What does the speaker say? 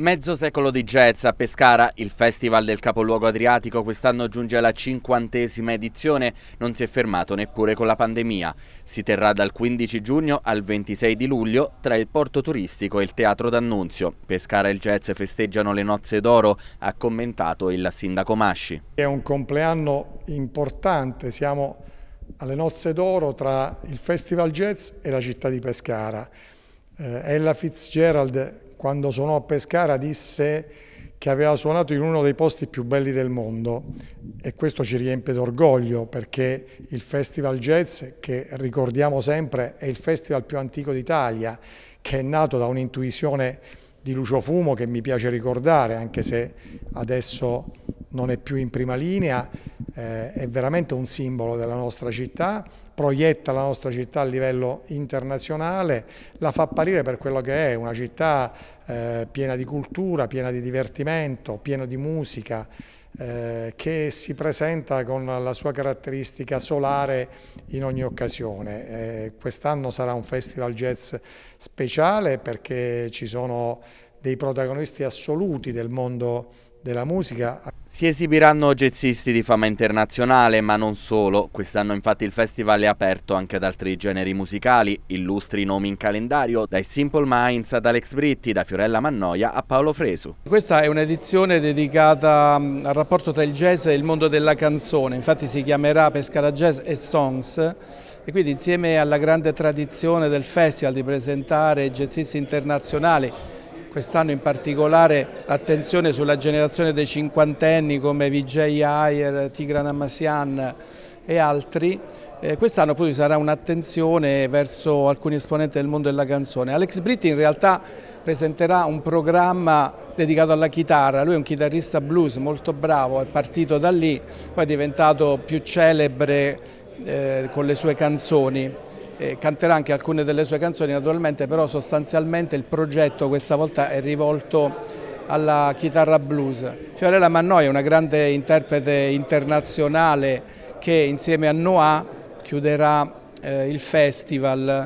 Mezzo secolo di jazz a Pescara, il Festival del Capoluogo Adriatico quest'anno giunge alla cinquantesima edizione, non si è fermato neppure con la pandemia. Si terrà dal 15 giugno al 26 di luglio tra il porto turistico e il teatro d'annunzio. Pescara e il jazz festeggiano le nozze d'oro, ha commentato il sindaco Masci. È un compleanno importante, siamo alle nozze d'oro tra il Festival Jazz e la città di Pescara. Eh, Ella Fitzgerald, quando suonò a Pescara, disse che aveva suonato in uno dei posti più belli del mondo e questo ci riempie d'orgoglio perché il Festival Jazz, che ricordiamo sempre è il festival più antico d'Italia, che è nato da un'intuizione di Lucio Fumo che mi piace ricordare, anche se adesso non è più in prima linea, eh, è veramente un simbolo della nostra città proietta la nostra città a livello internazionale, la fa apparire per quello che è, una città eh, piena di cultura, piena di divertimento, piena di musica, eh, che si presenta con la sua caratteristica solare in ogni occasione. Eh, Quest'anno sarà un festival jazz speciale perché ci sono dei protagonisti assoluti del mondo della musica, si esibiranno jazzisti di fama internazionale, ma non solo. Quest'anno infatti il festival è aperto anche ad altri generi musicali, illustri nomi in calendario, dai Simple Minds ad Alex Britti, da Fiorella Mannoia a Paolo Fresu. Questa è un'edizione dedicata mm, al rapporto tra il jazz e il mondo della canzone, infatti si chiamerà Pescara Jazz e Songs e quindi insieme alla grande tradizione del festival di presentare jazzisti internazionali quest'anno in particolare l'attenzione sulla generazione dei cinquantenni come Vijay Ayer, Tigran Amasian e altri. Eh, quest'anno poi ci sarà un'attenzione verso alcuni esponenti del mondo della canzone. Alex Britti in realtà presenterà un programma dedicato alla chitarra, lui è un chitarrista blues molto bravo, è partito da lì, poi è diventato più celebre eh, con le sue canzoni. Eh, canterà anche alcune delle sue canzoni naturalmente, però sostanzialmente il progetto questa volta è rivolto alla chitarra blues. Fiorella Mannoi è una grande interprete internazionale che insieme a Noah chiuderà eh, il festival.